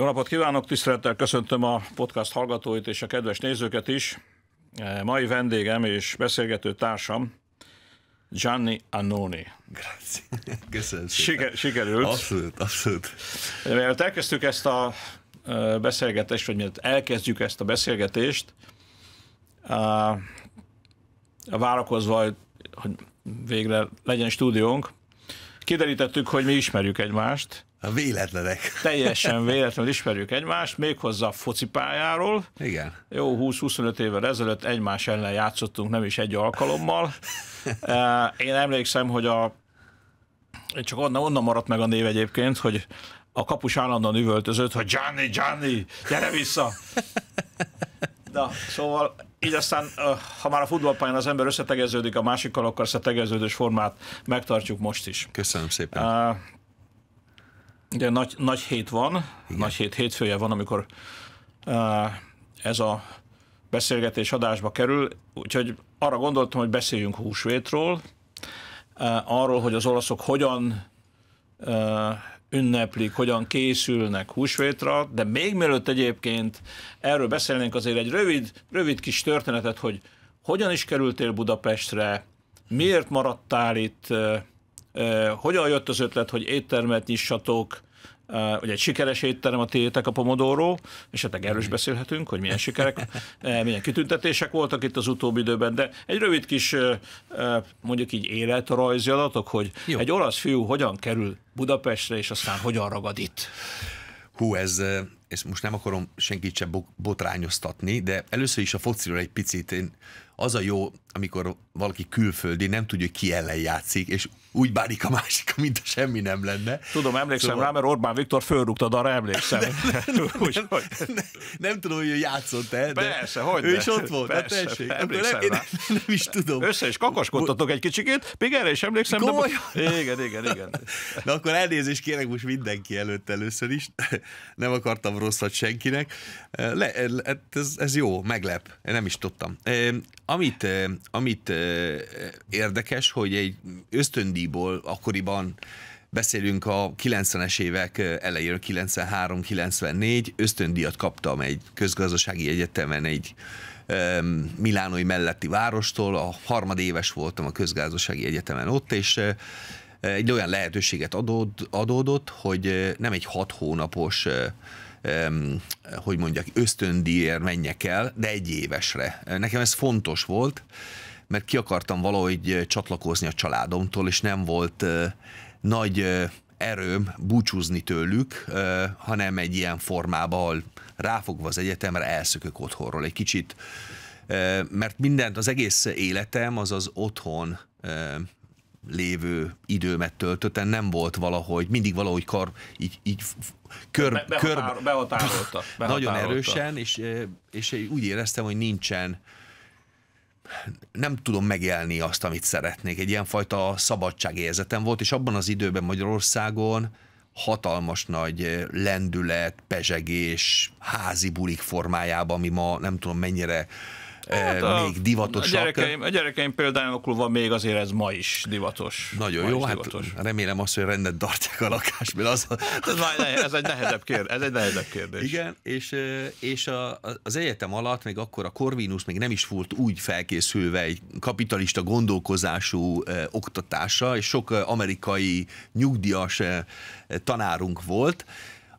Jó napot kívánok, tisztelettel köszöntöm a podcast hallgatóit és a kedves nézőket is. E, mai vendégem és beszélgető társam Gianni Annoni. Grazie. Köszönöm Siker, Sikerült. Abszolút, abszolút. Mert elkezdtük ezt a e, beszélgetést, vagy miért elkezdjük ezt a beszélgetést, várakozva, hogy végre legyen stúdiónk, kiderítettük, hogy mi ismerjük egymást, a véletlenek. Teljesen véletlenül ismerjük egymást, méghozzá a focipályáról. Igen. Jó, 20-25 évvel ezelőtt egymás ellen játszottunk, nem is egy alkalommal. E, én emlékszem, hogy a csak onnan, onnan maradt meg a név egyébként, hogy a kapus állandóan üvöltözött, hogy Gianni, Gianni, gyere vissza! Na, szóval így aztán, ha már a futballpályán az ember összetegeződik, a másikkal akkor ezt a tegeződős formát megtartjuk most is. Köszönöm szépen. Uh, Ugye nagy, nagy hét van, Igen. nagy hét hétfője van, amikor uh, ez a beszélgetés adásba kerül, úgyhogy arra gondoltam, hogy beszéljünk húsvétról, uh, arról, hogy az olaszok hogyan uh, ünneplik, hogyan készülnek húsvétra, de még mielőtt egyébként erről beszélnénk azért egy rövid, rövid kis történetet, hogy hogyan is kerültél Budapestre, miért maradtál itt, hogyan jött az ötlet, hogy éttermet nyissatok, Uh, ugye egy sikeres étterem a tiétek a Pomodoro, és hát erről is mm. beszélhetünk, hogy milyen sikerek, milyen kitüntetések voltak itt az utóbbi időben, de egy rövid kis mondjuk így életrajzi adatok, hogy Jó. egy olasz fiú hogyan kerül Budapestre, és aztán hogyan ragad itt. Hú, ez, ezt most nem akarom senkit sem botrányoztatni, de először is a fociról egy picit én az a jó, amikor valaki külföldi, nem tudja, hogy ki ellen játszik, és úgy bánik a másik, mint a semmi nem lenne. Tudom, emlékszem szóval... rá, mert Orbán Viktor fölrúgtad, arra emlékszem. Nem, nem, Úgy, nem, hogy... nem, nem tudom, hogy ő játszott de, persze, de hogy ő is ott volt, hát persze, hát tessék. Emlékszem nem, én nem is tudom. Össze is kakaskodtatok egy kicsikét, még erre is emlékszem. De... Igen, igen, igen. Na akkor elnézést kérek most mindenki előtt először is. Nem akartam rosszat senkinek. Le, le, hát ez, ez jó, meglep. Én nem is tudtam. Amit, amit érdekes, hogy egy ösztöndíjból akkoriban beszélünk a 90-es évek elejéről, 93-94, ösztöndíjat kaptam egy közgazdasági egyetemen, egy Milánoi melletti várostól, a harmadéves voltam a közgazdasági egyetemen ott, és egy olyan lehetőséget adód, adódott, hogy nem egy hat hónapos hogy mondjak, ösztöndíjért menjek el, de egy évesre. Nekem ez fontos volt, mert ki akartam valahogy eh, csatlakozni a családomtól, és nem volt eh, nagy eh, erőm búcsúzni tőlük, hanem egy ilyen formában, ráfogva az egyetemre elszökök otthonról egy kicsit, mert mindent, az egész életem az az otthon lévő időmet töltöttem, nem volt valahogy, mindig valahogy kar, így, így kör, Be, kör, behatárolta, behatárolta. Nagyon erősen, és, eh, és úgy éreztem, hogy nincsen, nem tudom megélni azt, amit szeretnék. Egy ilyenfajta szabadságérzetem volt, és abban az időben Magyarországon hatalmas nagy eh, lendület, pezsegés, házi bulik formájában, ami ma nem tudom mennyire hát eh, a, még divatosak. A gyerekeim, a gyerekeim például van még azért ez ma is divatos. Nagyon jó, hát divatos. remélem azt, hogy rendet tartják a lakás, mert az... ez, ez, egy nehezebb kérdés, ez egy nehezebb kérdés. Igen, és, eh, és a, az egyetem alatt még akkor a Corvinus még nem is volt úgy felkészülve egy kapitalista gondolkozású eh, oktatása, és sok eh, amerikai nyugdíjas eh, tanárunk volt,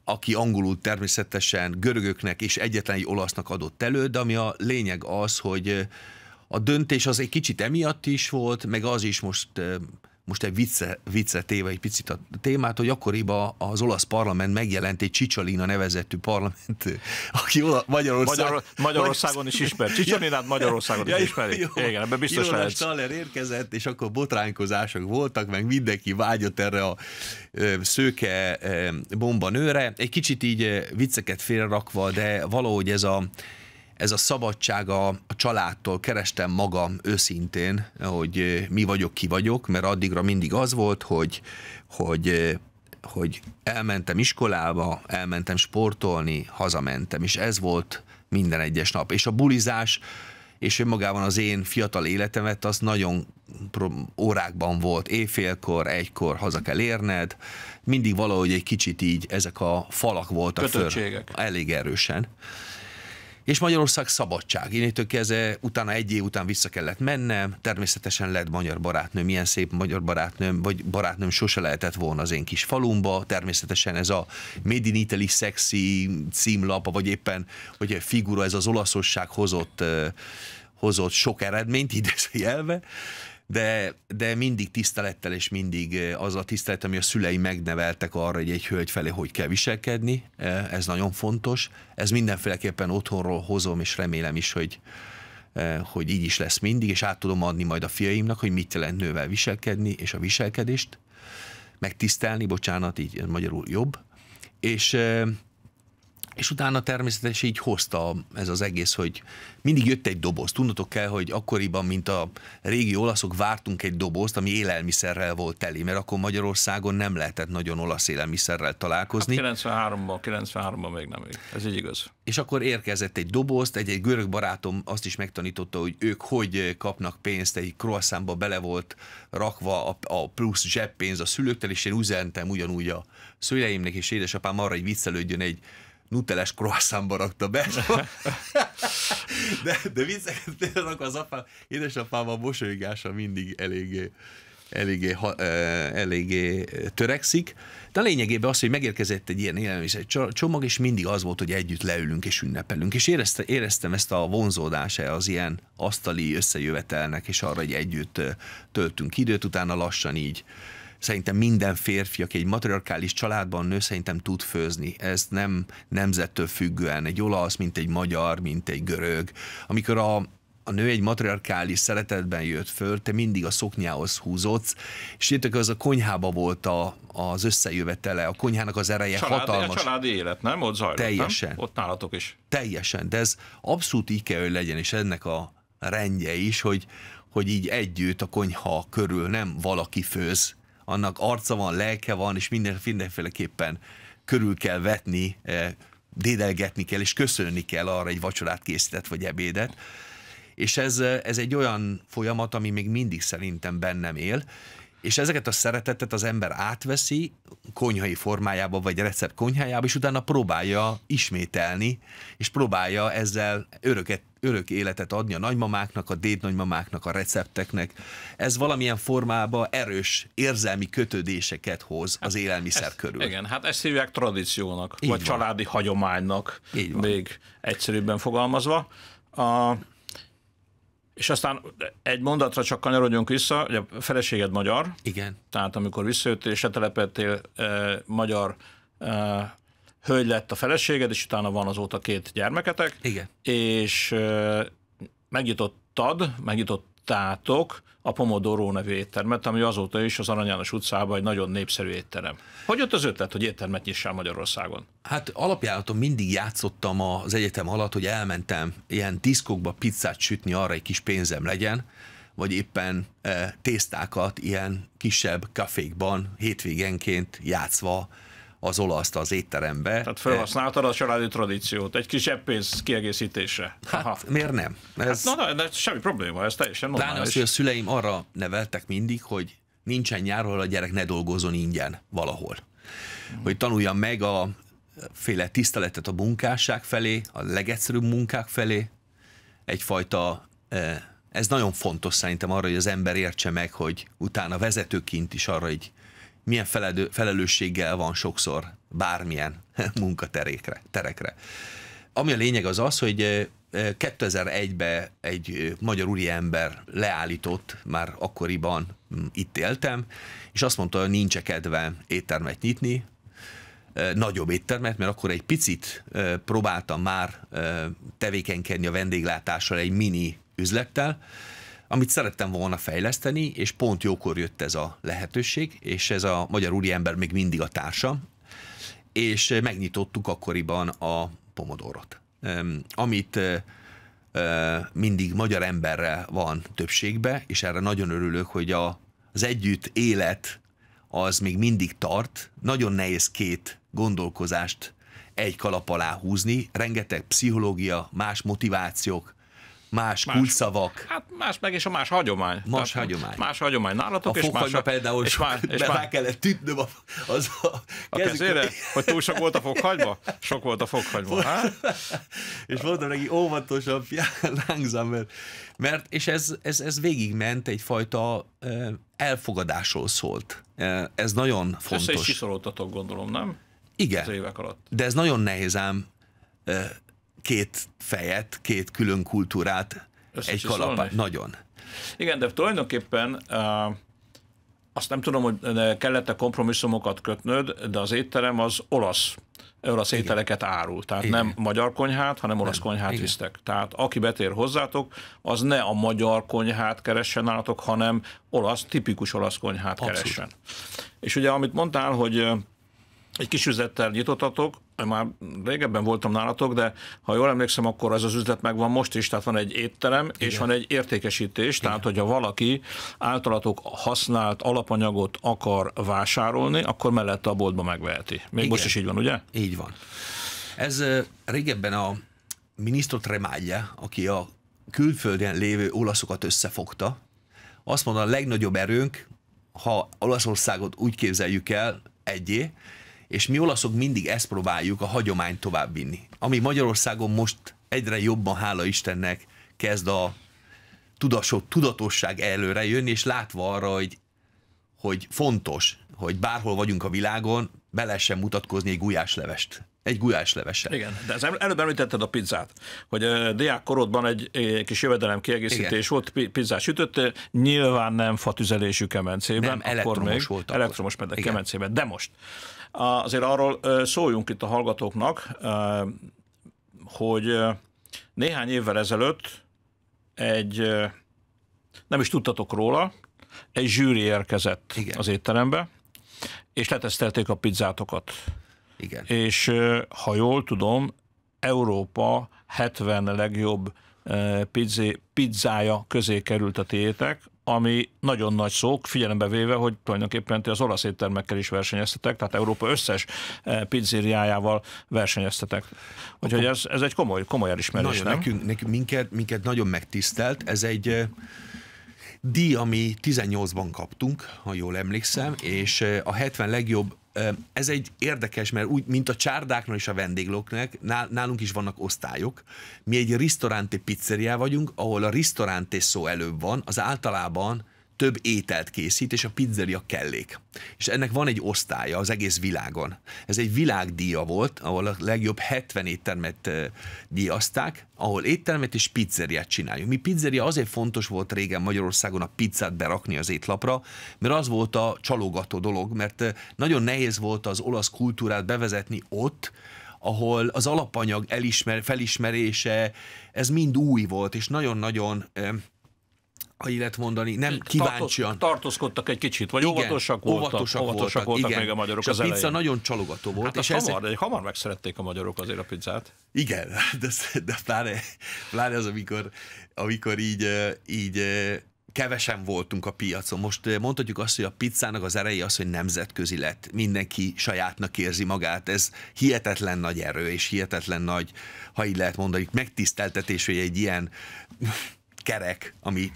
aki angolul természetesen görögöknek és egyetlen egy olasznak adott elő, de ami a lényeg az, hogy a döntés az egy kicsit emiatt is volt, meg az is most eh, most egy vicce, vicce téve egy picit a témát, hogy akkoriban az olasz parlament megjelent egy Csicsalina nevezettű parlament, aki ola, Magyarország... Magyar, Magyarországon is ismert. Csicsalinát Magyarországon ja, is ismeri. Jó, Igen, ebben biztos lehet. Staller érkezett, és akkor botránkozások voltak, meg mindenki vágyott erre a szőke bomba nőre. Egy kicsit így vicceket félrakva, de valahogy ez a ez a szabadság a, a családtól kerestem magam őszintén, hogy eh, mi vagyok, ki vagyok, mert addigra mindig az volt, hogy, hogy eh, hogy elmentem iskolába, elmentem sportolni, hazamentem, és ez volt minden egyes nap. És a bulizás, és önmagában az én fiatal életemet, az nagyon órákban volt, éjfélkor, egykor haza kell érned, mindig valahogy egy kicsit így ezek a falak voltak föl. Elég erősen. És Magyarország szabadság. Innétől kezdve utána egy év után vissza kellett mennem, természetesen lett magyar barátnőm, milyen szép magyar barátnőm, vagy barátnőm sose lehetett volna az én kis falumba, természetesen ez a Made in Italy sexy címlapa, vagy éppen hogy a figura, ez az olaszosság hozott, hozott sok eredményt idézőjelbe, de, de mindig tisztelettel, és mindig eh, az a tisztelet, ami a szülei megneveltek arra, hogy egy hölgy felé hogy kell viselkedni, eh, ez nagyon fontos. Ez mindenféleképpen otthonról hozom, és remélem is, hogy, eh, hogy így is lesz mindig, és át tudom adni majd a fiaimnak, hogy mit jelent nővel viselkedni, és a viselkedést megtisztelni, bocsánat, így magyarul jobb. És és utána természetesen így hozta ez az egész, hogy mindig jött egy doboz. Tudnotok kell, hogy akkoriban, mint a régi olaszok, vártunk egy dobozt, ami élelmiszerrel volt teli, mert akkor Magyarországon nem lehetett nagyon olasz élelmiszerrel találkozni. Hát 93-ban, 93-ban még nem ég. Ez így igaz. És akkor érkezett egy dobozt, egy, egy görög barátom azt is megtanította, hogy ők hogy kapnak pénzt, egy croissantba bele volt rakva a, a plusz zseppénz a szülőktől, és én üzentem ugyanúgy a szüleimnek, és édesapám arra, hogy viccelődjön egy nuteles croissantba rakta be. de, de vicceket például az apám, édesapám a mosolygása mindig eléggé eléggé, ha, eléggé törekszik. De a lényegében az, hogy megérkezett egy ilyen élelmiszer csomag, és mindig az volt, hogy együtt leülünk és ünnepelünk. És érezte, éreztem ezt a vonzódását az ilyen asztali összejövetelnek, és arra, hogy együtt töltünk időt, utána lassan így Szerintem minden férfi, aki egy matriarkális családban nő, szerintem tud főzni. Ez nem nemzettől függően. Egy olasz, mint egy magyar, mint egy görög. Amikor a, a nő egy matriarkális szeretetben jött föl, te mindig a szoknyához húzodsz, és értek, az a konyhába volt a, az összejövetele, a konyhának az ereje családi, hatalmas. A családi élet, nem? Ott zajlott, Teljesen. Nem? Ott nálatok is. Teljesen, de ez abszolút így kell, hogy legyen, és ennek a rendje is, hogy, hogy így együtt a konyha körül nem valaki főz, annak arca van, lelke van, és minden, mindenféleképpen körül kell vetni, eh, dédelgetni kell, és köszönni kell arra egy vacsorát készített, vagy ebédet. És ez, eh, ez egy olyan folyamat, ami még mindig szerintem bennem él, és ezeket a szeretetet az ember átveszi konyhai formájába, vagy recept konyhájába, és utána próbálja ismételni, és próbálja ezzel öröket örök életet adni a nagymamáknak, a dédnagymamáknak, a recepteknek. Ez valamilyen formában erős érzelmi kötődéseket hoz az hát élelmiszer ezt, körül. Igen, hát ezt hívják tradíciónak, Így vagy van. családi hagyománynak, Így van. még egyszerűbben fogalmazva. A, és aztán egy mondatra csak kanyarodjunk vissza, hogy a feleséged magyar. Igen. Tehát amikor visszajöttél és telepettél, eh, magyar eh, hölgy lett a feleséged, és utána van azóta két gyermeketek. Igen. És megnyitottad, megnyitottátok a Pomodoro nevű éttermet, ami azóta is az Arany János utcában egy nagyon népszerű étterem. Hogy jött az ötlet, hogy éttermet nyissál Magyarországon? Hát alapjáraton mindig játszottam az egyetem alatt, hogy elmentem ilyen diszkokba pizzát sütni, arra egy kis pénzem legyen, vagy éppen e, tésztákat ilyen kisebb kafékban hétvégenként játszva az olaszt az étterembe. Tehát felhasználtad a családi tradíciót, egy kis pénz kiegészítésre. Hát, Aha. Hát miért nem? Ez... Hát, na, na, de semmi probléma, ez teljesen normális. Pláne az, hogy a szüleim arra neveltek mindig, hogy nincsen nyárról a gyerek ne dolgozzon ingyen valahol. Hogy tanulja meg a féle tiszteletet a munkásság felé, a legegyszerűbb munkák felé, egyfajta e, ez nagyon fontos szerintem arra, hogy az ember értse meg, hogy utána vezetőként is arra hogy milyen feledő, felelősséggel van sokszor bármilyen munkaterékre, terekre. Ami a lényeg az az, hogy 2001-ben eh, eh, egy eh, magyar ember leállított, már akkoriban hm, itt éltem, és azt mondta, hogy nincs -e kedve éttermet nyitni, nagyobb éttermet, mert akkor egy picit próbáltam már tevékenykedni a vendéglátással egy mini üzlettel, amit szerettem volna fejleszteni, és pont jókor jött ez a lehetőség, és ez a magyar úriember még mindig a társa, és megnyitottuk akkoriban a pomodorot, amit eh, eh, mindig magyar emberre van többségbe, és erre nagyon örülök, hogy a, az együtt élet az még mindig tart. Nagyon nehéz két gondolkozást egy kalap alá húzni, rengeteg pszichológia, más motivációk, más, más kulcsszavak. Hát más meg, és a más hagyomány. Más Tehát, hagyomány. Más hagyomány nálatok. A és más, például és már, és már, rá kellett ütnöm a, az a, a kezére, hogy túl sok volt a fokhagyma? Sok volt a fokhagyma. Hát? és mondtam neki óvatosabb, langsam, mert, mert és ez, ez, ez végigment egyfajta elfogadásról szólt. Ez nagyon fontos. Ezt is gondolom, nem? Igen. Az évek alatt. De ez nagyon nehéz ám két fejet, két külön kultúrát Összes egy kalapá. Nagyon. Igen, de tulajdonképpen uh, azt nem tudom, hogy kellett-e kompromisszumokat kötnöd, de az étterem az olasz olasz Igen. ételeket árul. Tehát Igen. nem magyar konyhát, hanem olasz nem. konyhát Igen. visztek. Tehát aki betér hozzátok, az ne a magyar konyhát keressen nálatok, hanem olasz, tipikus olasz konyhát Abszolút. keressen. És ugye amit mondtál, hogy egy kis üzettel nyitottatok, már régebben voltam nálatok, de ha jól emlékszem, akkor ez az üzlet megvan most is, tehát van egy étterem, Igen. és van egy értékesítés, Igen. tehát hogyha valaki általatok használt alapanyagot akar vásárolni, akkor mellette a boltba megveheti. Még Igen. most is így van, ugye? Így van. Ez régebben a minisztro Tremaglia, aki a külföldön lévő olaszokat összefogta, azt mondta, a legnagyobb erőnk, ha Olaszországot úgy képzeljük el egyé, és mi olaszok mindig ezt próbáljuk a hagyományt továbbvinni. Ami Magyarországon most egyre jobban, hála Istennek, kezd a tudasod, tudatosság előre jönni, és látva arra, hogy, hogy fontos, hogy bárhol vagyunk a világon, be lehessen mutatkozni egy gulyáslevest. Egy gulyáslevesen. Igen, de ez előbb említetted a pizzát, hogy a diák korodban egy, egy kis jövedelem kiegészítés Igen. volt, pizzát sütött, nyilván nem fatüzelésű kemencében. Nem, elektromos még, volt. Akkor. Elektromos medek kemencében, de most. Azért arról szóljunk itt a hallgatóknak, hogy néhány évvel ezelőtt egy, nem is tudtatok róla, egy zsűri érkezett Igen. az étterembe, és letesztelték a pizzátokat. Igen. És ha jól tudom, Európa 70 legjobb pizzi, pizzája közé került a tiétek, ami nagyon nagy szók, figyelembe véve, hogy tulajdonképpen ti az olasz éttermekkel is versenyeztetek, tehát Európa összes pizzériájával versenyeztetek. Úgyhogy ez, ez egy komoly, komoly elismerés, nagyon, nem? Nekünk, nekünk, minket, minket nagyon megtisztelt, ez egy díj, ami 18-ban kaptunk, ha jól emlékszem, és a 70 legjobb ez egy érdekes, mert úgy, mint a csárdáknak és a vendéglóknak, nálunk is vannak osztályok. Mi egy ristorante pizzeriá vagyunk, ahol a ristorante szó előbb van, az általában több ételt készít, és a pizzeria kellék. És ennek van egy osztálya az egész világon. Ez egy világdíja volt, ahol a legjobb 70 éttermet eh, díjazták, ahol éttermet és pizzeriát csináljuk. Mi pizzeria azért fontos volt régen Magyarországon a pizzát berakni az étlapra, mert az volt a csalogató dolog, mert eh, nagyon nehéz volt az olasz kultúrát bevezetni ott, ahol az alapanyag elismer, felismerése, ez mind új volt, és nagyon-nagyon eh, ha illet mondani, nem kíváncsian. Tartózkodtak egy kicsit, vagy igen, óvatosak voltak. Óvatosak, voltak, voltak igen. még a magyarok és az a pizza elején. nagyon csalogató volt. Hát és hamar, ezek... hamar megszerették a magyarok azért a pizzát. Igen, de, de pláne, pláne az, amikor, amikor így, így kevesen voltunk a piacon. Most mondhatjuk azt, hogy a pizzának az ereje az, hogy nemzetközi lett. Mindenki sajátnak érzi magát. Ez hihetetlen nagy erő, és hihetetlen nagy, ha így lehet mondani, megtiszteltetés, hogy egy ilyen kerek, ami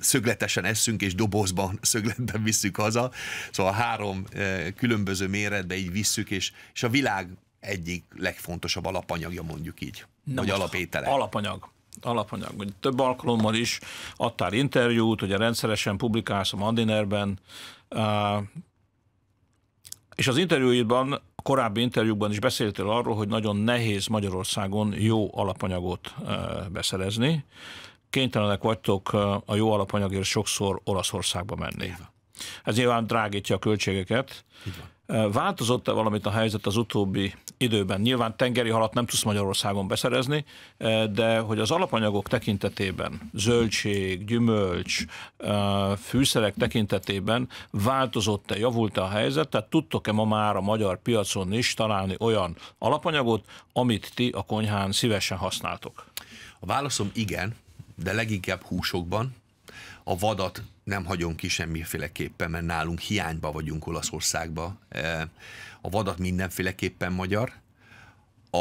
szögletesen eszünk, és dobozban, szögletben visszük haza. Szóval három különböző méretbe így visszük, és, és a világ egyik legfontosabb alapanyagja mondjuk így, Na vagy alapétele. Alapanyag alapanyag. Ugye több alkalommal is adtál interjút, ugye rendszeresen publikálsz a Mandinerben, és az interjúidban, korábbi interjúkban is beszéltél arról, hogy nagyon nehéz Magyarországon jó alapanyagot beszerezni kénytelenek vagytok a jó alapanyagért sokszor Olaszországba menni. Ez nyilván drágítja a költségeket. Változott-e valamit a helyzet az utóbbi időben? Nyilván tengeri halat nem tudsz Magyarországon beszerezni, de hogy az alapanyagok tekintetében, zöldség, gyümölcs, fűszerek tekintetében változott-e, javult-e a helyzet? Tehát tudtok-e ma már a magyar piacon is találni olyan alapanyagot, amit ti a konyhán szívesen használtok? A válaszom igen, de leginkább húsokban. A vadat nem hagyom ki semmiféleképpen, mert nálunk hiányba vagyunk Olaszországba. E, a vadat mindenféleképpen magyar. A,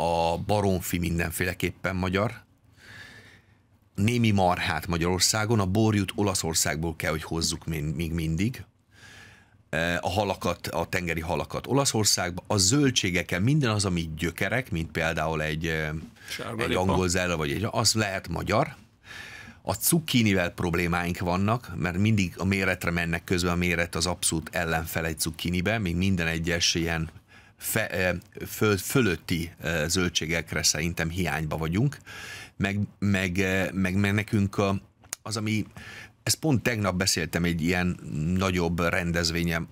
a baromfi mindenféleképpen magyar. Némi marhát Magyarországon, a borjút Olaszországból kell, hogy hozzuk még mindig a halakat, a tengeri halakat Olaszországba, a zöldségeken minden az, ami gyökerek, mint például egy, eh, egy angol zella, vagy egy, az lehet magyar, a cukkinivel problémáink vannak, mert mindig a méretre mennek közben, a méret az abszolút ellenfele egy cukkinibe, még minden egyes ilyen fe, eh, föl, fölötti eh, zöldségekre szerintem hiányba vagyunk, meg, meg, meg, meg nekünk a, az, ami ezt pont tegnap beszéltem egy ilyen nagyobb rendezvényem.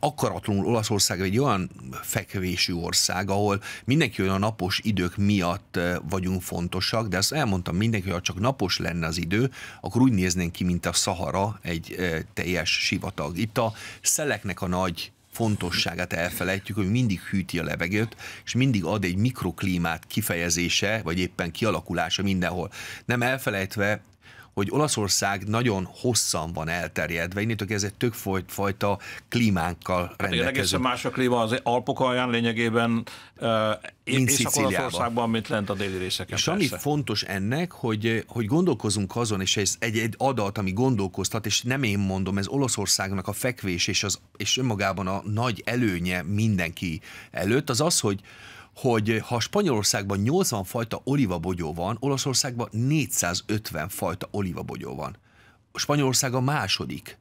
Akaratlanul Olaszország egy olyan fekvésű ország, ahol mindenki olyan napos idők miatt eh, vagyunk fontosak, de azt elmondtam mindenki, hogy ha csak napos lenne az idő, akkor úgy néznénk ki, mint a Szahara, egy eh, teljes sivatag. Itt a szeleknek a nagy fontosságát elfelejtjük, hogy mindig hűti a levegőt, és mindig ad egy mikroklímát kifejezése, vagy éppen kialakulása mindenhol. Nem elfelejtve hogy Olaszország nagyon hosszan van elterjedve, innentől egy tök fajta klímánkkal rendelkező. Hát egészen más a klíma az Alpok alján lényegében, mint Észak-Olaszországban, mint lent a déli részeken. És ami fontos ennek, hogy, hogy gondolkozunk azon, és ez egy, egy adat, ami gondolkoztat, és nem én mondom, ez Olaszországnak a fekvés és, az, és önmagában a nagy előnye mindenki előtt, az az, hogy hogy ha Spanyolországban 80 fajta olivabogyó van, Olaszországban 450 fajta olivabogyó van. Spanyolország a második.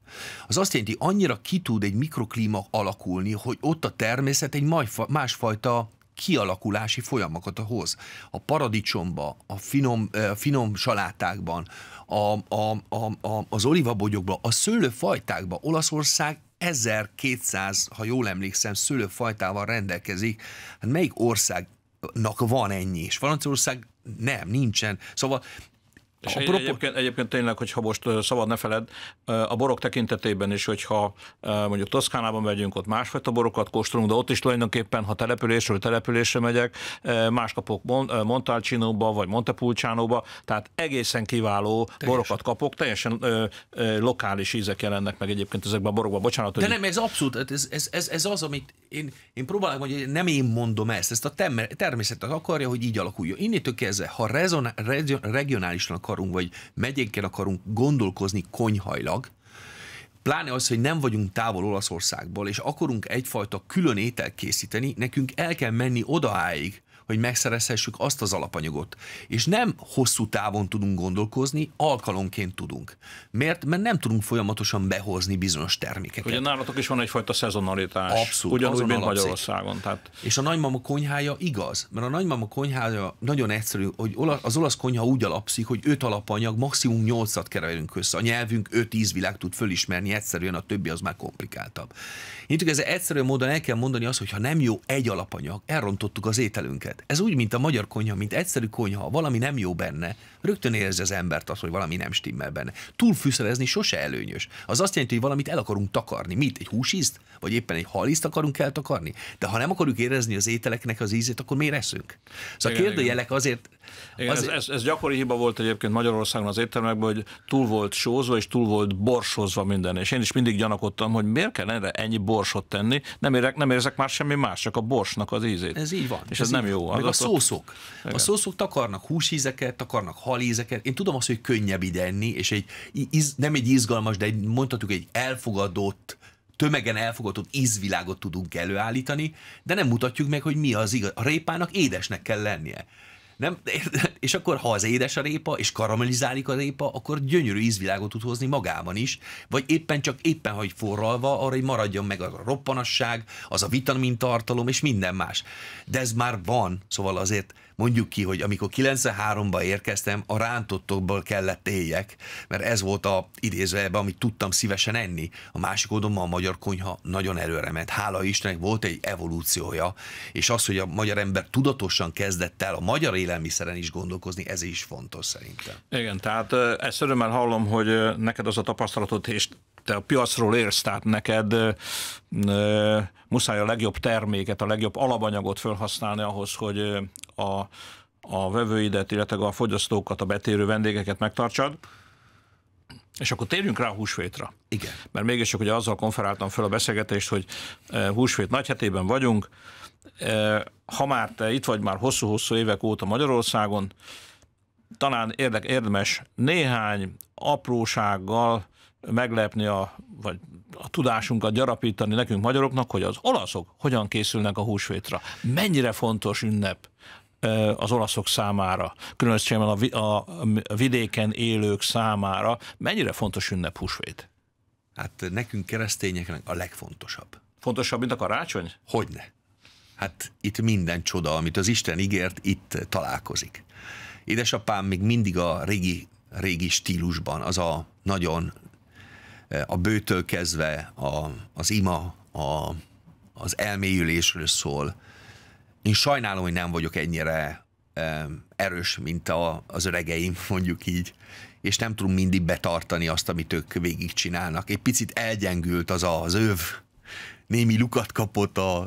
Az azt jelenti, annyira ki tud egy mikroklíma alakulni, hogy ott a természet egy másfajta kialakulási folyamokat hoz. A paradicsomba, a finom, a finom salátákban, a, a, a, a, az olivabogyokban, a szőlőfajtákba Olaszország 1200, ha jól emlékszem, szőlőfajtával rendelkezik. Hát melyik országnak van ennyi? És Franciaország nem, nincsen. Szóval és apropó... egyébként, egyébként tényleg, hogyha most szabad ne feled, a borok tekintetében is, hogyha mondjuk Toszkánában megyünk, ott másfajta borokat kóstolunk, de ott is tulajdonképpen, ha településről településre megyek, más kapok Montalcino-ba vagy Montepulciano-ba, tehát egészen kiváló teljesen. borokat kapok, teljesen ö, ö, lokális ízek jelennek meg egyébként ezekben a borokban. Bocsánat, de hogy... nem, ez abszolút, hát ez, ez, ez, ez az, amit én, én próbálok mondani, hogy nem én mondom ezt, ezt a természet akarja, hogy így alakuljon. Innétől kezdve, ha rezon, regionálisan akar akarunk, vagy megyénkkel akarunk gondolkozni konyhajlag, pláne az, hogy nem vagyunk távol Olaszországból, és akarunk egyfajta külön ételt készíteni, nekünk el kell menni odaáig, hogy megszerezhessük azt az alapanyagot. És nem hosszú távon tudunk gondolkozni, alkalomként tudunk. Miért? Mert nem tudunk folyamatosan behozni bizonyos termékeket. Ugye nálatok is van egyfajta szezonalitás. Abszolút. Ugyanúgy, mint Magyarországon. Tehát... És a nagymama konyhája igaz, mert a nagymama konyhája nagyon egyszerű, hogy az olasz konyha úgy alapszik, hogy öt alapanyag, maximum nyolcat keverünk össze. A nyelvünk öt 10 világ tud fölismerni egyszerűen, a többi az már komplikáltabb. Én ez egyszerű módon el kell mondani azt, hogy ha nem jó egy alapanyag, elrontottuk az ételünket érzed. Ez úgy, mint a magyar konyha, mint egyszerű konyha, valami nem jó benne, rögtön érzi az embert azt, hogy valami nem stimmel benne. Túlfűszerezni sose előnyös. Az azt jelenti, hogy valamit el akarunk takarni. Mit? Egy húsízt? Vagy éppen egy haliszt akarunk eltakarni? De ha nem akarjuk érezni az ételeknek az ízét, akkor miért eszünk? Szóval igen, kérdőjelek igen. azért... Igen, az... Ez, ez, ez, gyakori hiba volt egyébként Magyarországon az éttermekben, hogy túl volt sózva és túl volt borsozva minden. És én is mindig gyanakodtam, hogy miért kell erre ennyi borsot tenni, nem, érek, nem érzek már semmi más, csak a borsnak az ízét. Ez így van. És ez, ez nem jó jó Meg a szószok. Igen. A szószok takarnak húsízeket, takarnak halízeket. Én tudom azt, hogy könnyebb ide enni, és egy, íz, nem egy izgalmas, de egy, mondhatjuk egy elfogadott, tömegen elfogadott ízvilágot tudunk előállítani, de nem mutatjuk meg, hogy mi az igaz. A répának édesnek kell lennie. Nem? És akkor, ha az édes a répa, és karamellizálik a répa, akkor gyönyörű ízvilágot tud hozni magában is, vagy éppen csak éppen, hogy forralva, arra, hogy maradjon meg az a roppanasság, az a vitamin tartalom, és minden más. De ez már van, szóval azért mondjuk ki, hogy amikor 93-ba érkeztem, a rántottokból kellett éljek, mert ez volt a ebbe, amit tudtam szívesen enni. A másik oldalon ma a magyar konyha nagyon előre ment. Hála Istennek volt egy evolúciója, és az, hogy a magyar ember tudatosan kezdett el a magyar élelmiszeren is gondolkozni, ez is fontos szerintem. Igen, tehát ezt örömmel hallom, hogy neked az a tapasztalatod, és te a piacról érsz, tehát neked ö, muszáj a legjobb terméket, a legjobb alapanyagot felhasználni ahhoz, hogy a, a vevőidet, illetve a fogyasztókat, a betérő vendégeket megtartsad. És akkor térjünk rá a húsvétra. Igen. Mert mégiscsak ugye azzal konferáltam fel a beszélgetést, hogy húsvét nagyhetében vagyunk, ha már te itt vagy már hosszú-hosszú évek óta Magyarországon, talán érdek, érdemes néhány aprósággal meglepni a, vagy a tudásunkat gyarapítani nekünk magyaroknak, hogy az olaszok hogyan készülnek a húsvétra. Mennyire fontos ünnep az olaszok számára, különösen a, a, a vidéken élők számára. Mennyire fontos ünnep húsvét? Hát nekünk keresztényeknek a legfontosabb. Fontosabb, mint a karácsony? Hogyne. Hát itt minden csoda, amit az Isten ígért, itt találkozik. Édesapám még mindig a régi, régi stílusban, az a nagyon eh, a bőtől kezdve a, az ima, a, az elmélyülésről szól. Én sajnálom, hogy nem vagyok ennyire erős, mint a, az öregeim, mondjuk így, és nem tudom mindig betartani azt, amit ők végigcsinálnak. Egy picit elgyengült az a, az öv, némi lukat kapott a,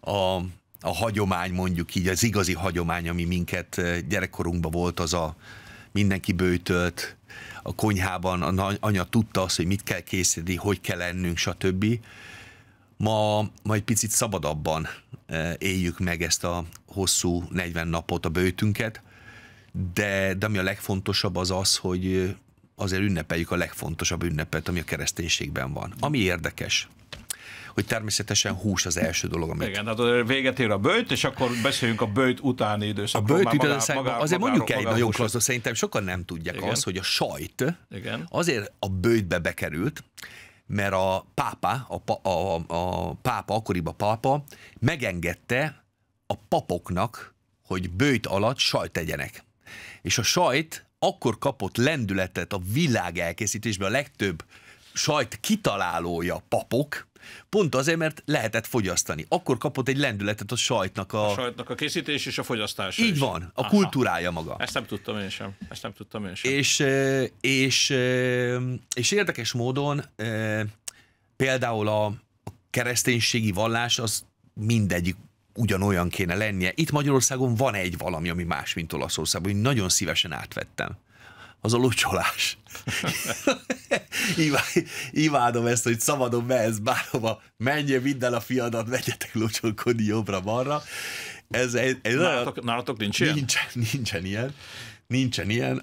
a, a hagyomány mondjuk így, az igazi hagyomány, ami minket gyerekkorunkban volt, az a mindenki bőtölt, a konyhában a anya tudta azt, hogy mit kell készíteni, hogy kell ennünk, stb. Ma, ma egy picit szabadabban éljük meg ezt a hosszú 40 napot, a bőtünket, de, de ami a legfontosabb az az, hogy azért ünnepeljük a legfontosabb ünnepet, ami a kereszténységben van. Ami érdekes, hogy természetesen hús az első dolog, amit... Igen, tehát véget ér a böjt és akkor beszéljünk a böjt utáni időszakról. A bőjt magá, magá, azért mondjuk el egy nagyon klasszó, szerintem sokan nem tudják Igen. azt, hogy a sajt Igen. azért a böjtbe bekerült, mert a pápa, a, a, a pápa, akkoriban pápa megengedte a papoknak, hogy bőjt alatt sajt tegyenek. És a sajt akkor kapott lendületet a világ elkészítésben, a legtöbb sajt kitalálója papok, Pont azért, mert lehetett fogyasztani. Akkor kapott egy lendületet a sajtnak a... A sajtnak a készítés és a fogyasztás. Így is. van, a Aha. kultúrája maga. Ezt nem tudtam én sem. Ezt nem tudtam én sem. És, és, és érdekes módon például a kereszténységi vallás az mindegyik ugyanolyan kéne lennie. Itt Magyarországon van egy valami, ami más, mint Olaszországban, én nagyon szívesen átvettem az a lucsolás. Imádom ezt, hogy szabadon mehetsz bárhova, menjél, vidd el a fiadat, menjetek lucsolkodni jobbra-balra. Ez, ez, ez nálatok, a... nálatok nincs ilyen? Nincsen, nincsen ilyen. Nincsen ilyen,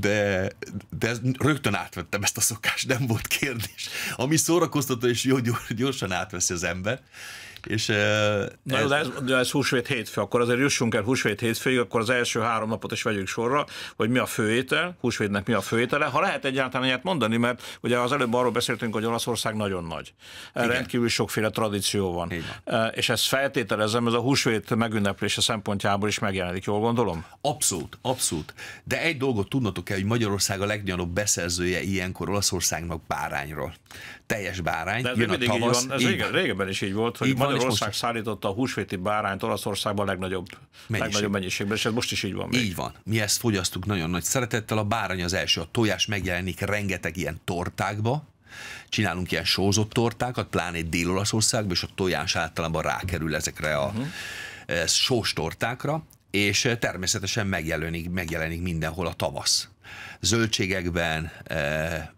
de, de rögtön átvettem ezt a szokást, nem volt kérdés. Ami szórakoztató és jó, gyorsan átveszi az ember. És, Na jó, de ez, de ez húsvét hétfő, akkor azért jussunk el húsvét hétfőig, akkor az első három napot is vegyük sorra, hogy mi a főétel, húsvétnek mi a főétele, ha lehet egyáltalán ilyet mondani, mert ugye az előbb arról beszéltünk, hogy Olaszország nagyon nagy. Igen. Rendkívül sokféle tradíció van. Igen. És ezt feltételezem, ez a húsvét megünneplése szempontjából is megjelenik, jól gondolom? Abszolút, abszolút. De egy dolgot tudnotok kell, hogy Magyarország a legnagyobb beszerzője ilyenkor Olaszországnak bárányról. Teljes bárány. De ez jön a tavasz. Így van. Ez régen, régebben is így volt, hogy így Magyarország most... szállította a húsvéti bárányt Olaszországban a legnagyobb, Mennyiség. legnagyobb mennyiségben, és ez most is így van. Még. Így van. Mi ezt fogyasztuk nagyon nagy szeretettel. A bárány az első, a tojás megjelenik rengeteg ilyen tortákba, csinálunk ilyen sózott tortákat, pláne Dél-Olaszországban, és a tojás általában rákerül ezekre a uh-huh. sós tortákra, és eh, természetesen megjelenik, megjelenik mindenhol a tavasz. Zöldségekben, eh,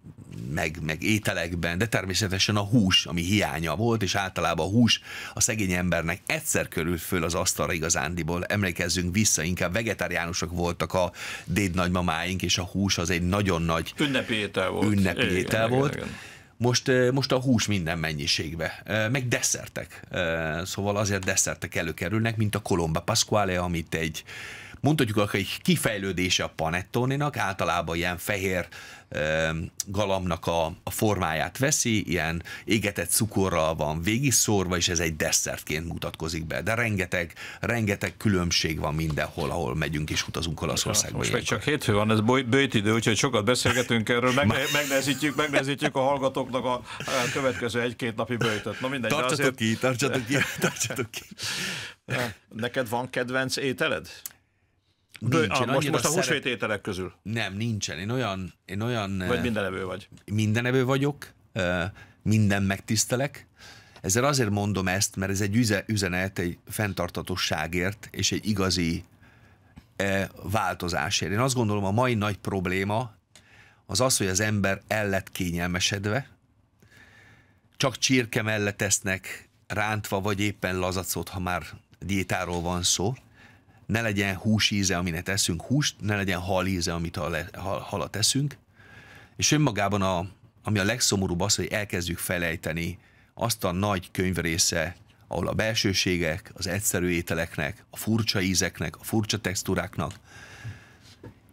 meg, meg ételekben, de természetesen a hús, ami hiánya volt, és általában a hús a szegény embernek egyszer körül föl az asztalra igazándiból. Emlékezzünk vissza, inkább vegetáriánusok voltak a déd nagymamáink, és a hús az egy nagyon nagy ünnepi étel volt. Ünnepi étel igen, volt. Igen, igen. Most, most a hús minden mennyiségbe, meg desszertek. Szóval azért desszertek előkerülnek, mint a Colomba Pasquale, amit egy mondhatjuk, hogy egy kifejlődése a panettoninak, általában ilyen fehér galambnak a, a formáját veszi, ilyen égetett cukorral van végigszórva, és ez egy desszertként mutatkozik be. De rengeteg, rengeteg különbség van mindenhol, ahol megyünk és utazunk Olaszországba. Most még csak hétfő van, ez bőjt idő, úgyhogy sokat beszélgetünk erről, megnehezítjük, megnehezítjük a hallgatóknak a, a következő egy-két napi bőjtöt. Na mindegy, tartsatok azért... ki, tartsatok ki, tartsatok ki. Neked van kedvenc ételed? Nincsen, a, ah, most, most a húsvét szeret... ételek közül. Nem, nincsen. Én olyan... Én olyan vagy eh, mindenevő vagy. Mindenevő vagyok, eh, minden megtisztelek. Ezzel azért mondom ezt, mert ez egy üzenet egy fenntartatosságért és egy igazi eh, változásért. Én azt gondolom, a mai nagy probléma az az, hogy az ember el lett kényelmesedve, csak csirke mellett tesznek rántva, vagy éppen lazacot, ha már diétáról van szó ne legyen hús íze, aminek eszünk húst, ne legyen hal íze, amit hal, hal, halat eszünk. És önmagában, a, ami a legszomorúbb az, hogy elkezdjük felejteni azt a nagy könyvrésze, ahol a belsőségek, az egyszerű ételeknek, a furcsa ízeknek, a furcsa textúráknak,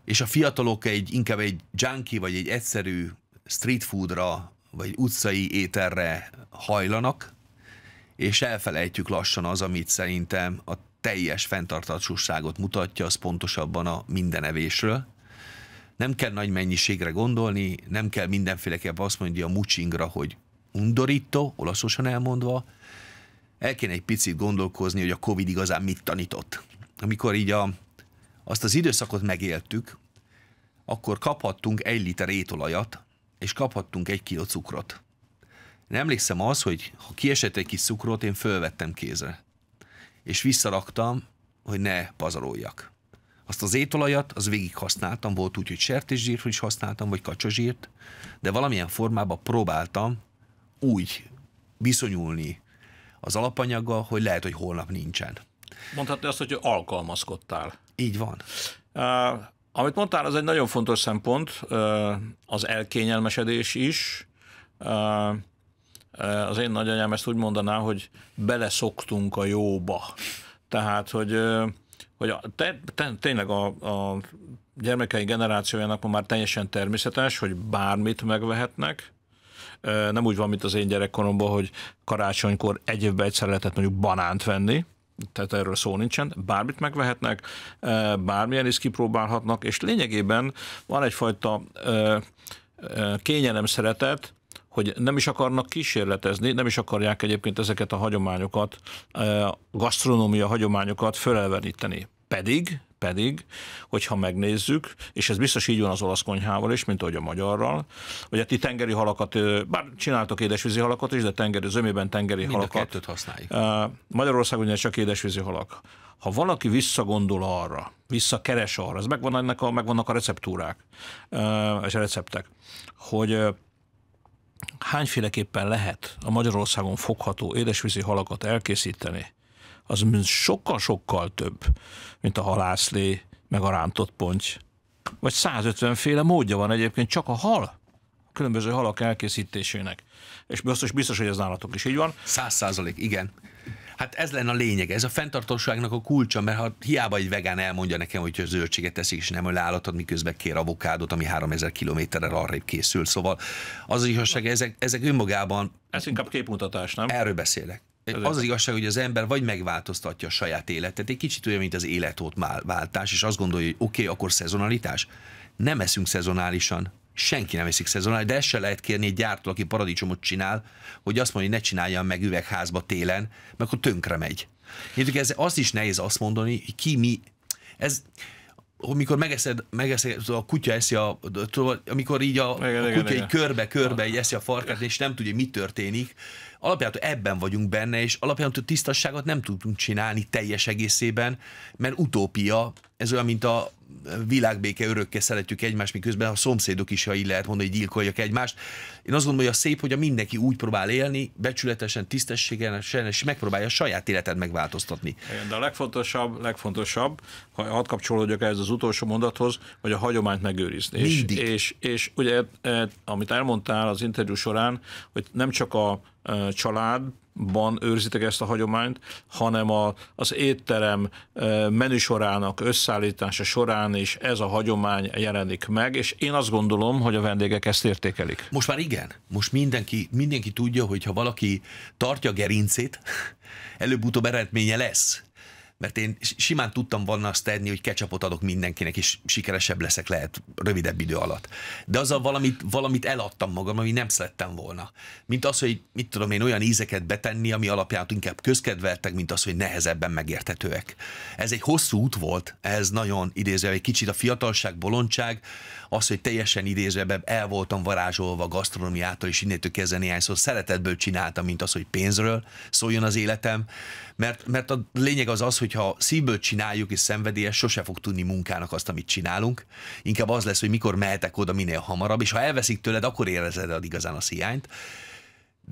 és a fiatalok egy inkább egy junkie vagy egy egyszerű street foodra, vagy utcai ételre hajlanak, és elfelejtjük lassan az, amit szerintem a teljes fenntartatosságot mutatja, az pontosabban a mindenevésről. Nem kell nagy mennyiségre gondolni, nem kell mindenféleképp azt mondja a mucsingra, hogy undorító, olaszosan elmondva. El kéne egy picit gondolkozni, hogy a Covid igazán mit tanított. Amikor így a, azt az időszakot megéltük, akkor kaphattunk egy liter étolajat, és kaphattunk egy kiló cukrot. Én emlékszem az, hogy ha kiesett egy kis cukrot, én fölvettem kézre és visszaraktam, hogy ne pazaroljak. Azt az étolajat, az végig használtam, volt úgy, hogy sertészsírt is használtam, vagy kacsazsírt, de valamilyen formában próbáltam úgy viszonyulni az alapanyaggal, hogy lehet, hogy holnap nincsen. Mondhatni azt, hogy alkalmazkodtál. Így van. Uh, amit mondtál, az egy nagyon fontos szempont, uh, az elkényelmesedés is. Uh, Eh, az én nagyanyám ezt úgy mondaná, hogy beleszoktunk a jóba. Tehát, hogy, hogy te, te, tényleg a, a gyermekei generációjának ma már teljesen természetes, hogy bármit megvehetnek, eh, nem úgy van, mint az én gyerekkoromban, hogy karácsonykor egy évben egyszer lehetett mondjuk banánt venni, tehát erről szó nincsen, bármit megvehetnek, eh, bármilyen is kipróbálhatnak, és lényegében van egyfajta kényelem szeretet, hogy nem is akarnak kísérletezni, nem is akarják egyébként ezeket a hagyományokat, eh, a gasztronómia hagyományokat fölelveníteni. Pedig, pedig, hogyha megnézzük, és ez biztos így van az olasz konyhával is, mint ahogy a magyarral, hogy a ti tengeri halakat, eh, bár csináltok édesvízi halakat is, de tengeri, zömében tengeri Mind halakat. A használjuk. Eh, Magyarországon ugye csak édesvízi halak. Ha valaki visszagondol arra, visszakeres arra, ez megvan ennek a, megvannak a receptúrák és a receptek, hogy hányféleképpen lehet a Magyarországon fogható édesvízi halakat elkészíteni, az sokkal-sokkal több, mint a halászlé, meg a rántott ponty. Vagy 150 féle módja van egyébként csak a hal, a különböző halak elkészítésének. És biztos, biztos, hogy ez nálatok is így van. Száz százalék, igen. Hát ez lenne a lényege, ez a fenntartóságnak a kulcsa, mert ha hiába egy vegán elmondja nekem, hogy a zöldséget teszik, és nem leállatod, miközben kér avokádot, ami 3000 kilométerre arrébb készül. Szóval az az igazság, ezek, ezek önmagában... Ez inkább képmutatás, nem? Erről beszélek. Ezért. Az az igazság, hogy az ember vagy megváltoztatja a saját életet, egy kicsit olyan, mint az életót váltás, és azt gondolja, hogy oké, okay, akkor szezonalitás. Nem eszünk szezonálisan, senki nem eszik szezonális, de ezt se lehet kérni egy gyártól, aki paradicsomot csinál, hogy azt mondja, hogy ne csináljam meg üvegházba télen, mert akkor tönkre megy. Én ez azt is nehéz azt mondani, hogy ki mi, ez, amikor megeszed, megeszed, a kutya eszi a, amikor így a, igen, a kutya igen, így körbe-körbe eszi a farkát, és nem tudja, mi történik, alapjától ebben vagyunk benne, és alapjától tisztasságot nem tudunk csinálni teljes egészében, mert utópia, ez olyan, mint a világbéke örökké szeretjük egymást, miközben a szomszédok is, ha így lehet mondani, hogy gyilkoljak egymást. Én azt gondolom, hogy a szép, hogy a mindenki úgy próbál élni, becsületesen, tisztességesen, és megpróbálja a saját életet megváltoztatni. De a legfontosabb, legfontosabb, ha hadd kapcsolódjak ehhez az utolsó mondathoz, hogy a hagyományt megőrizni. És, és, és ugye, eh, amit elmondtál az interjú során, hogy nem csak a családban őrzitek ezt a hagyományt, hanem a, az étterem menüsorának összeállítása során is ez a hagyomány jelenik meg, és én azt gondolom, hogy a vendégek ezt értékelik. Most már igen, most mindenki, mindenki tudja, hogy ha valaki tartja gerincét, előbb-utóbb eredménye lesz mert én simán tudtam volna azt tenni, hogy kecsapot adok mindenkinek, és sikeresebb leszek lehet rövidebb idő alatt. De azzal valamit, valamit eladtam magam, ami nem szerettem volna. Mint az, hogy mit tudom én olyan ízeket betenni, ami alapján inkább közkedveltek, mint az, hogy nehezebben megérthetőek. Ez egy hosszú út volt, ez nagyon idézve egy kicsit a fiatalság, bolondság, az, hogy teljesen idézőben el voltam varázsolva gasztronómiától, és innétől kezdve néhányszor szeretetből csináltam, mint az, hogy pénzről szóljon az életem, mert, mert a lényeg az az, hogy ha szívből csináljuk és szenvedélyes, sose fog tudni munkának azt, amit csinálunk. Inkább az lesz, hogy mikor mehetek oda minél hamarabb, és ha elveszik tőled, akkor érezed igazán a hiányt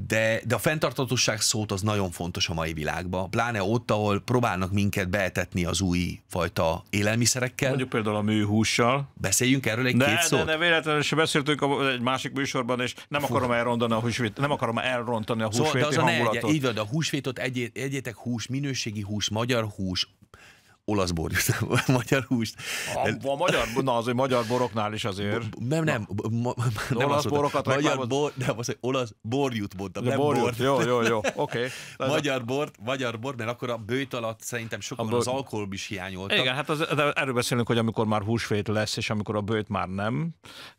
de, de a fenntartatóság szót az nagyon fontos a mai világban, pláne ott, ahol próbálnak minket beetetni az új fajta élelmiszerekkel. Mondjuk például a műhússal. Beszéljünk erről egy ne, két szót? Ne, ne, véletlenül se beszéltünk egy másik műsorban, és nem Fú. akarom elrontani a húsvét, nem akarom elrontani a húsvéti szóval, de az hangulatot. A ne így van, a húsvétot egyétek hús, minőségi hús, magyar hús, olasz borjút, magyar húst. A, a magyar, na azért magyar boroknál is azért. B- nem, nem. Ma, nem olasz borokat magyar reklámoz... bor, nem, azt olasz borjút mondtam, nem borjút. bort. Jó, jó, jó, oké. Okay. magyar bort, magyar bor, mert akkor a bőt alatt szerintem sokan bőt... az alkohol is hiányoltak. Igen, hát az, de erről beszélünk, hogy amikor már húsvét lesz, és amikor a bőt már nem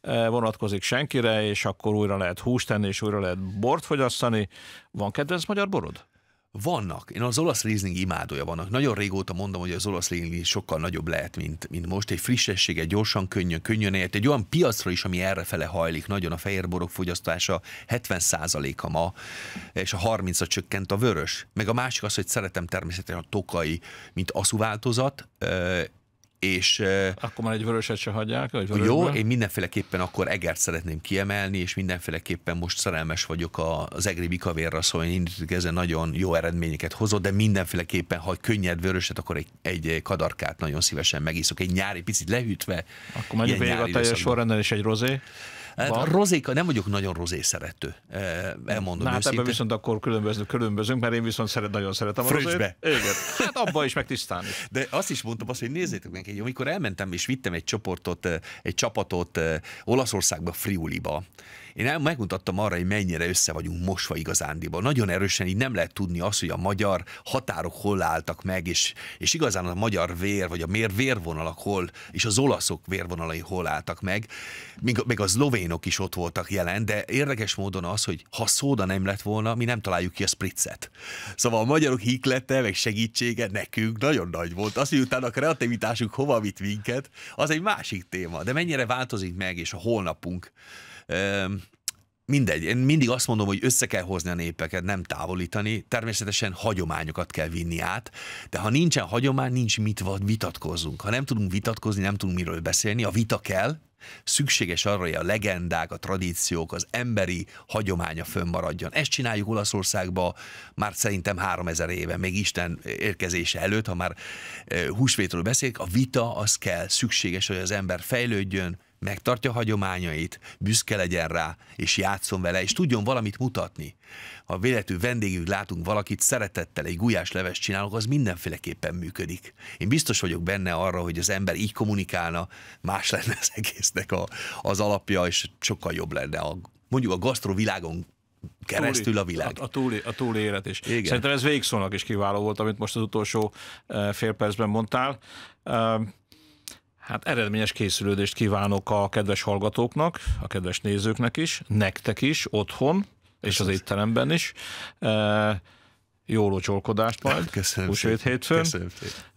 eh, vonatkozik senkire, és akkor újra lehet húst tenni, és újra lehet bort fogyasztani. Van kedvenc magyar borod? Vannak. Én az olasz Riesling imádója vannak. Nagyon régóta mondom, hogy az olasz Riesling sokkal nagyobb lehet, mint, mint most. Egy frissessége, gyorsan, könnyen, könnyen ért. Egy olyan piacra is, ami errefele hajlik. Nagyon a fehér borok fogyasztása 70%-a ma, és a 30-a csökkent a vörös. Meg a másik az, hogy szeretem természetesen a tokai, mint aszú változat, és, akkor már egy vöröset se hagyják? Vagy jó, én mindenféleképpen akkor Egert szeretném kiemelni, és mindenféleképpen most szerelmes vagyok az Egri Bikavérra, szóval én ezen nagyon jó eredményeket hozott, de mindenféleképpen, ha könnyed vöröset, akkor egy, egy kadarkát nagyon szívesen megiszok, egy nyári picit lehűtve. Akkor mondjuk még a teljes sorrenden is egy rozé. Hát Van. rozéka, nem vagyok nagyon rozé szerető, eh, elmondom Na, hát őszintén. ebben viszont akkor különböző, különbözünk, mert én viszont szeret, nagyon szeretem a rozét. Igen. Hát abba is meg tisztán is. De azt is mondtam azt, hogy nézzétek meg, amikor elmentem és vittem egy csoportot, eh, egy csapatot eh, Olaszországba, Friuliba, én el, megmutattam arra, hogy mennyire össze vagyunk mosva igazándiból. Nagyon erősen így nem lehet tudni azt, hogy a magyar határok hol álltak meg, és, és igazán a magyar vér, vagy a mér vérvonalak hol, és az olaszok vérvonalai hol álltak meg, még, még a szlovénok is ott voltak jelen, de érdekes módon az, hogy ha szóda nem lett volna, mi nem találjuk ki a spritzet. Szóval a magyarok hiklete, meg segítsége nekünk nagyon nagy volt. Az, hogy utána a kreativitásunk hova vitt minket, az egy másik téma. De mennyire változik meg, és a holnapunk mindegy, én mindig azt mondom, hogy össze kell hozni a népeket, nem távolítani, természetesen hagyományokat kell vinni át, de ha nincsen hagyomány, nincs mit vitatkozzunk. Ha nem tudunk vitatkozni, nem tudunk miről beszélni, a vita kell, szükséges arra, hogy a legendák, a tradíciók, az emberi hagyománya fönnmaradjon. Ezt csináljuk Olaszországba már szerintem 3000 éve, még Isten érkezése előtt, ha már húsvétről beszélik, a vita az kell, szükséges, hogy az ember fejlődjön, megtartja hagyományait, büszke legyen rá, és játszon vele, és tudjon valamit mutatni. Ha véletű vendégül látunk valakit, szeretettel egy leves csinálok, az mindenféleképpen működik. Én biztos vagyok benne arra, hogy az ember így kommunikálna, más lenne az egésznek a, az alapja, és sokkal jobb lenne a, mondjuk a gasztrovilágon keresztül a világ. A, a, túl, élet is. Igen. Szerintem ez végszónak is kiváló volt, amit most az utolsó eh, fél percben mondtál. Ehm, Hát eredményes készülődést kívánok a kedves hallgatóknak, a kedves nézőknek is, nektek is, otthon, és az étteremben is. E, jó locsolkodást majd. Köszönöm Húsvét hétfőn. Köszönöm.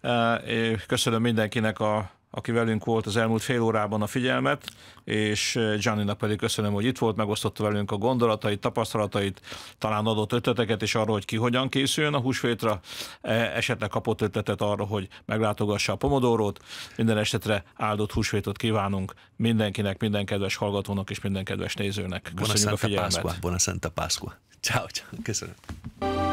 E, köszönöm mindenkinek a aki velünk volt az elmúlt fél órában a figyelmet, és eh, Gianninak pedig köszönöm, hogy itt volt, megosztotta velünk a gondolatait, tapasztalatait, talán adott ötleteket is arról, hogy ki hogyan készüljön a húsvétra, e, esetleg kapott ötletet arra, hogy meglátogassa a pomodórót. Minden esetre áldott húsvétot kívánunk mindenkinek, minden kedves hallgatónak és minden kedves nézőnek. Köszönjük Bona a figyelmet. Pászkua. Bona Santa Pászkua. Ciao, ciao. Köszönöm.